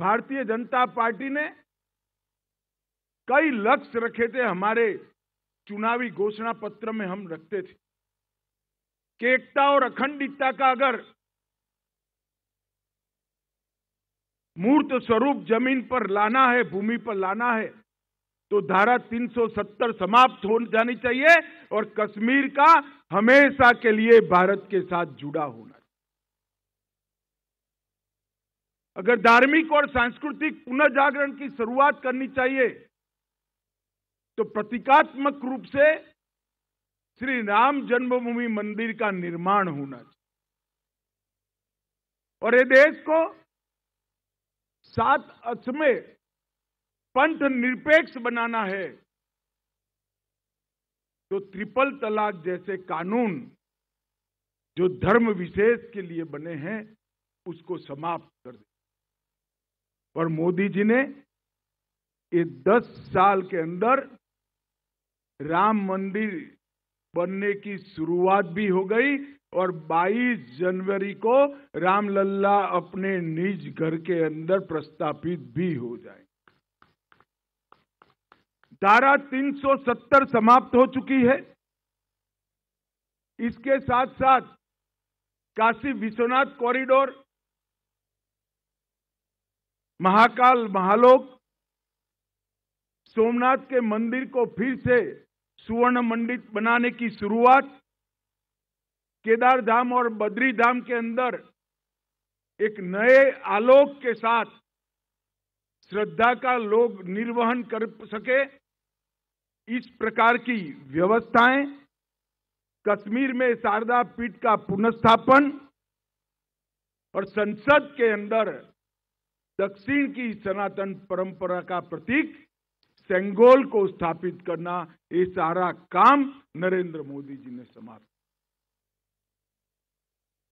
भारतीय जनता पार्टी ने कई लक्ष्य रखे थे हमारे चुनावी घोषणा पत्र में हम रखते थे कि एकता और अखंडितता का अगर मूर्त स्वरूप जमीन पर लाना है भूमि पर लाना है तो धारा 370 समाप्त हो जानी चाहिए और कश्मीर का हमेशा के लिए भारत के साथ जुड़ा होना अगर धार्मिक और सांस्कृतिक पुनर्जागरण की शुरुआत करनी चाहिए तो प्रतीकात्मक रूप से श्री राम जन्मभूमि मंदिर का निर्माण होना चाहिए और ये देश को सात अर्थ में पंथ निरपेक्ष बनाना है तो ट्रिपल तलाक जैसे कानून जो धर्म विशेष के लिए बने हैं उसको समाप्त कर दे पर मोदी जी ने ये दस साल के अंदर राम मंदिर बनने की शुरुआत भी हो गई और 22 जनवरी को रामलला अपने निज घर के अंदर प्रस्तापित भी हो जाए धारा 370 समाप्त हो चुकी है इसके साथ साथ काशी विश्वनाथ कॉरिडोर महाकाल महालोक सोमनाथ के मंदिर को फिर से सुवर्ण मंडित बनाने की शुरुआत केदार धाम और बद्री धाम के अंदर एक नए आलोक के साथ श्रद्धा का लोग निर्वहन कर सके इस प्रकार की व्यवस्थाएं कश्मीर में शारदा पीठ का पुनर्स्थापन और संसद के अंदर दक्षिण की सनातन परंपरा का प्रतीक सेंगोल को स्थापित करना ये सारा काम नरेंद्र मोदी जी ने समाप्त